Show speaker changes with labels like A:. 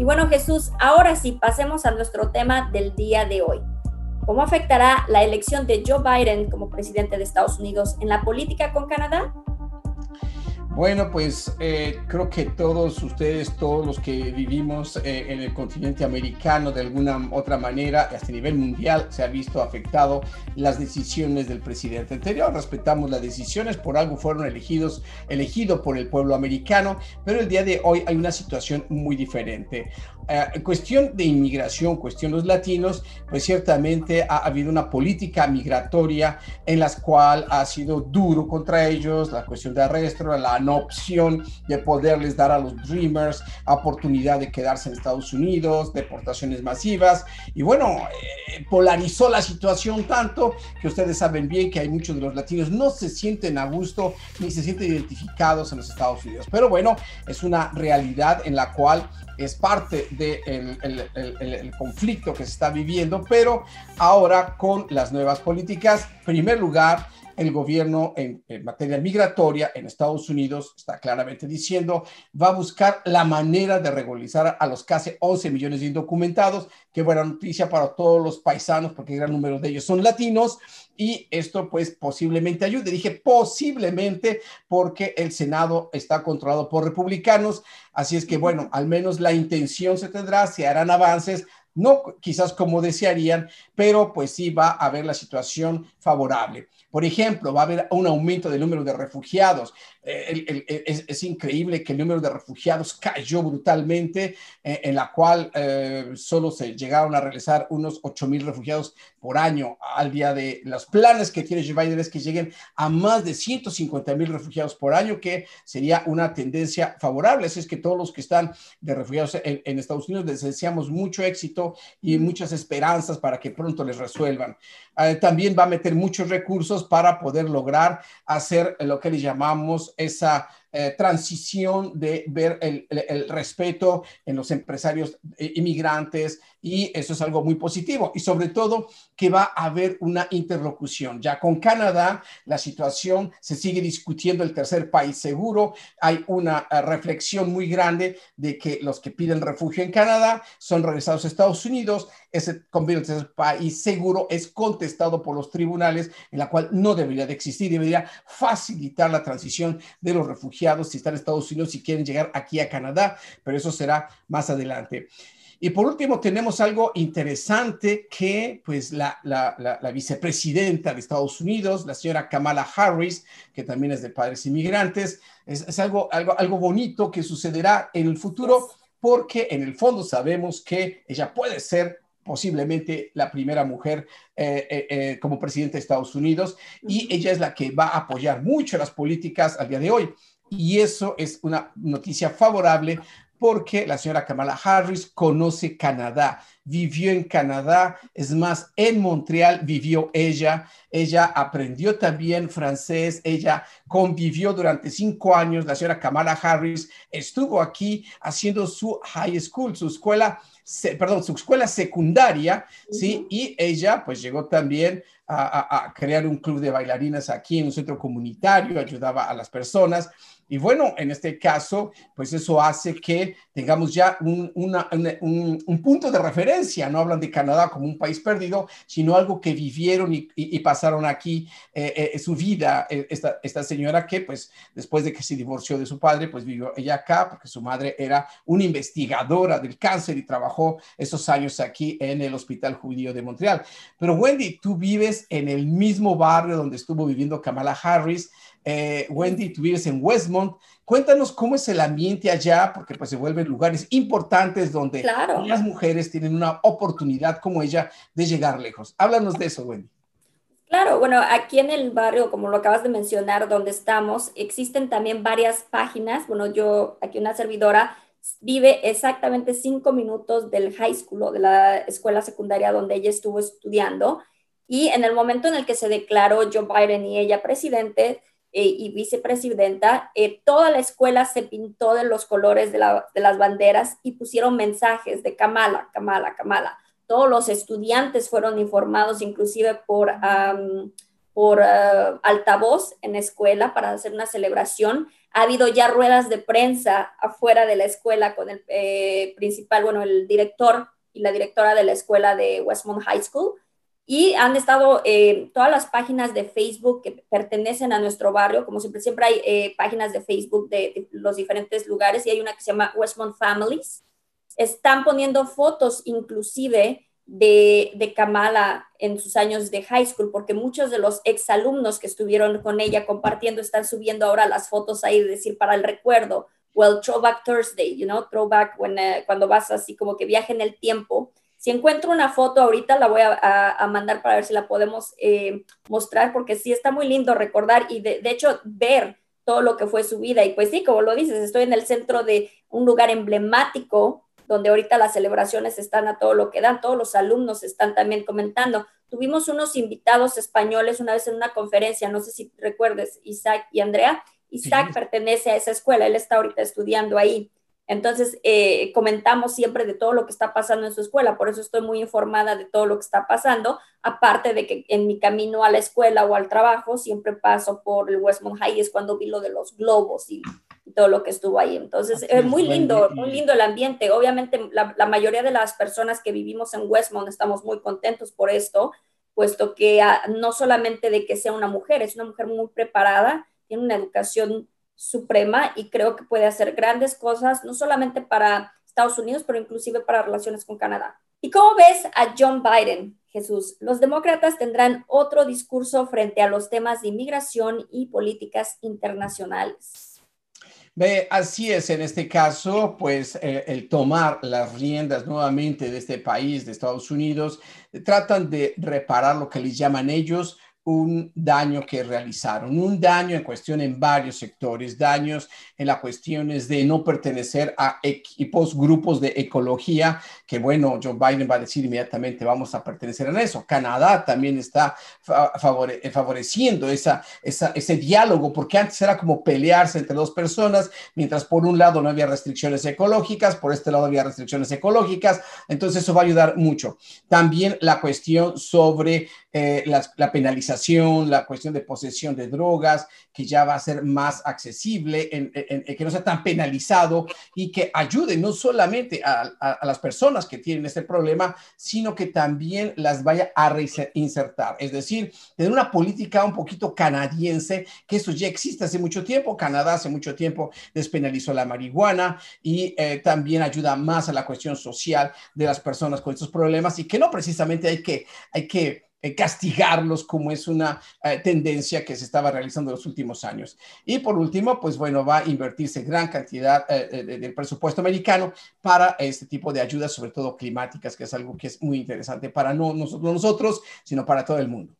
A: Y bueno, Jesús, ahora sí, pasemos a nuestro tema del día de hoy. ¿Cómo afectará la elección de Joe Biden como presidente de Estados Unidos en la política con Canadá?
B: Bueno, pues eh, creo que todos ustedes, todos los que vivimos eh, en el continente americano de alguna otra manera, hasta a nivel mundial, se ha visto afectado las decisiones del presidente anterior. Respetamos las decisiones, por algo fueron elegidos, elegido por el pueblo americano, pero el día de hoy hay una situación muy diferente. Eh, cuestión de inmigración, cuestión de los latinos, pues ciertamente ha, ha habido una política migratoria en la cual ha sido duro contra ellos, la cuestión de arresto, la opción de poderles dar a los Dreamers oportunidad de quedarse en Estados Unidos, deportaciones masivas. Y bueno, eh, polarizó la situación tanto que ustedes saben bien que hay muchos de los latinos no se sienten a gusto ni se sienten identificados en los Estados Unidos. Pero bueno, es una realidad en la cual es parte del de el, conflicto que se está viviendo, pero ahora con las nuevas políticas, primer lugar, el gobierno en, materia migratoria en Estados Unidos está claramente diciendo, va a buscar la manera de regularizar a los casi 11 millones de indocumentados. Qué buena noticia para todos los paisanos, porque gran número de ellos son latinos. Y esto pues posiblemente ayude. Dije posiblemente porque el Senado está controlado por republicanos. Así es que bueno, al menos la intención se tendrá, se harán avances no quizás como desearían, pero pues sí va a haber la situación favorable. Por ejemplo, va a haber un aumento del número de refugiados, eh, es, increíble que el número de refugiados cayó brutalmente, eh, en la cual eh, solo se llegaron a realizar unos 8 mil refugiados por año al día de los planes que tiene Joe Biden es que lleguen a más de 150 mil refugiados por año, que sería una tendencia favorable. Así es que todos los que están de refugiados en, Estados Unidos les deseamos mucho éxito y mm. muchas esperanzas para que pronto les resuelvan. también va a meter muchos recursos para poder lograr hacer lo que le llamamos esa eh, transición de ver el, respeto en los empresarios eh, inmigrantes y eso es algo muy positivo y sobre todo que va a haber una interlocución. Ya con Canadá la situación se sigue discutiendo el tercer país seguro, hay una eh, reflexión muy grande de que los que piden refugio en Canadá son regresados a Estados Unidos, ese convierte tercer país seguro es contestado por los tribunales en la cual no debería de existir, debería facilitar la transición de los refugiados si están en Estados Unidos y quieren llegar aquí a Canadá, pero eso será más adelante. Y por último, tenemos algo interesante que pues la, vicepresidenta de Estados Unidos, la señora Kamala Harris, que también es de padres inmigrantes, es, algo, algo, algo bonito que sucederá en el futuro porque en el fondo sabemos que ella puede ser posiblemente la primera mujer eh, eh, eh, como presidenta de Estados Unidos y ella es la que va a apoyar mucho las políticas al día de hoy y eso es una noticia favorable porque la señora Kamala Harris conoce Canadá, vivió en Canadá, es más, en Montreal vivió ella, ella aprendió también francés, ella convivió durante cinco años, la señora Kamala Harris estuvo aquí haciendo su high school, su escuela, perdón, su escuela secundaria, ¿sí? Y ella pues llegó también a, crear un club de bailarinas aquí en un centro comunitario, ayudaba a las personas. Y bueno, en este caso, pues eso hace que tengamos ya un, punto de referencia. No hablan de Canadá como un país perdido, sino algo que vivieron y, pasaron aquí eh, eh, su vida. Eh, esta, esta señora que, pues, después de que se divorció de su padre, pues vivió ella acá, porque su madre era una investigadora del cáncer y trabajó esos años aquí en el Hospital Judío de Montreal. Pero Wendy, tú vives en el mismo barrio donde estuvo viviendo Kamala Harris. Eh, Wendy, tú vives en Westmont. Cuéntanos cómo es el ambiente allá, porque pues se vuelven lugares importantes donde las mujeres tienen una oportunidad como ella de llegar lejos. Háblanos de eso, Wendy.
A: Claro, bueno, aquí en el barrio, como lo acabas de mencionar, donde estamos, existen también varias páginas. Bueno, yo, aquí una servidora vive exactamente cinco minutos del high school, de la escuela secundaria donde ella estuvo estudiando. Y en el momento en el que se declaró Joe Biden y ella presidente eh, y vicepresidenta, eh, toda la escuela se pintó de los colores de, las banderas y pusieron mensajes de Kamala, Kamala, Kamala. Todos los estudiantes fueron informados, inclusive por... por eh, altavoz en la escuela para hacer una celebración. Ha habido ya ruedas de prensa afuera de la escuela con el principal, bueno, el director y la directora de la escuela de Westmont High School y han estado eh, todas las páginas de Facebook que pertenecen a nuestro barrio, como siempre, siempre hay eh, páginas de Facebook de, los diferentes lugares y hay una que se llama Westmont Families. Están poniendo fotos inclusive de, Kamala en sus años de high school, porque muchos de los exalumnos que estuvieron con ella compartiendo están subiendo ahora las fotos ahí, decir, para el recuerdo, Well, Throwback Thursday, you know, Throwback, eh, cuando vas así como que viaje en el tiempo si encuentro una foto ahorita, la voy a, mandar para ver si la podemos eh, mostrar, porque sí está muy lindo recordar y de, hecho ver todo lo que fue su vida. Y pues sí, como lo dices, estoy en el centro de un lugar emblemático donde ahorita las celebraciones están a todo lo que dan, todos los alumnos están también comentando. Tuvimos unos invitados españoles una vez en una conferencia, no sé si recuerdes, Isaac y Andrea. Isaac pertenece a esa escuela, él está ahorita estudiando ahí. Entonces, eh, comentamos siempre de todo lo que está pasando en su escuela, por eso estoy muy informada de todo lo que está pasando, aparte de que en mi camino a la escuela o al trabajo siempre paso por el Westmont High, es cuando vi lo de los globos y, todo lo que estuvo ahí. Entonces, es muy lindo, muy lindo el ambiente. Obviamente, la, mayoría de las personas que vivimos en Westmont estamos muy contentos por esto, puesto que ah, no solamente de que sea una mujer, es una mujer muy preparada, tiene una educación suprema y creo que puede hacer grandes cosas, no solamente para Estados Unidos, pero inclusive para relaciones con Canadá. ¿Y cómo ves a John Biden, Jesús? Los demócratas tendrán otro discurso frente a los temas de inmigración y políticas internacionales.
B: Ve, así es, en este caso, pues eh, el tomar las riendas nuevamente de este país, de Estados Unidos, tratan de reparar lo que les llaman ellos un daño que realizaron, un daño en cuestión en varios sectores, daños en las cuestiones de no pertenecer a equipos, grupos de ecología, que bueno, Joe Biden va a decir inmediatamente vamos a pertenecer a eso. Canadá también está eh, favoreciendo ese diálogo, porque antes era como pelearse entre dos personas, mientras por un lado no había restricciones ecológicas, por este lado había restricciones ecológicas, entonces eso va a ayudar mucho. También la cuestión sobre eh, la, penalización, la cuestión de posesión de drogas, que ya va a ser más accesible, en, que no sea tan penalizado y que ayude no solamente a, las personas que tienen este problema, sino que también las vaya a reinsertar. Es decir, tener una política un poquito canadiense, que eso ya existe hace mucho tiempo. Canadá hace mucho tiempo despenalizó la marihuana y eh, también ayuda más a la cuestión social de las personas con estos problemas y que no precisamente hay que, hay que eh, castigarlos como es una eh, tendencia que se estaba realizando en los últimos años. Y por último, pues bueno, va a invertirse gran cantidad eh, del presupuesto americano para este tipo de ayudas, sobre todo climáticas, que es algo que es muy interesante para no nosotros, sino para todo el mundo.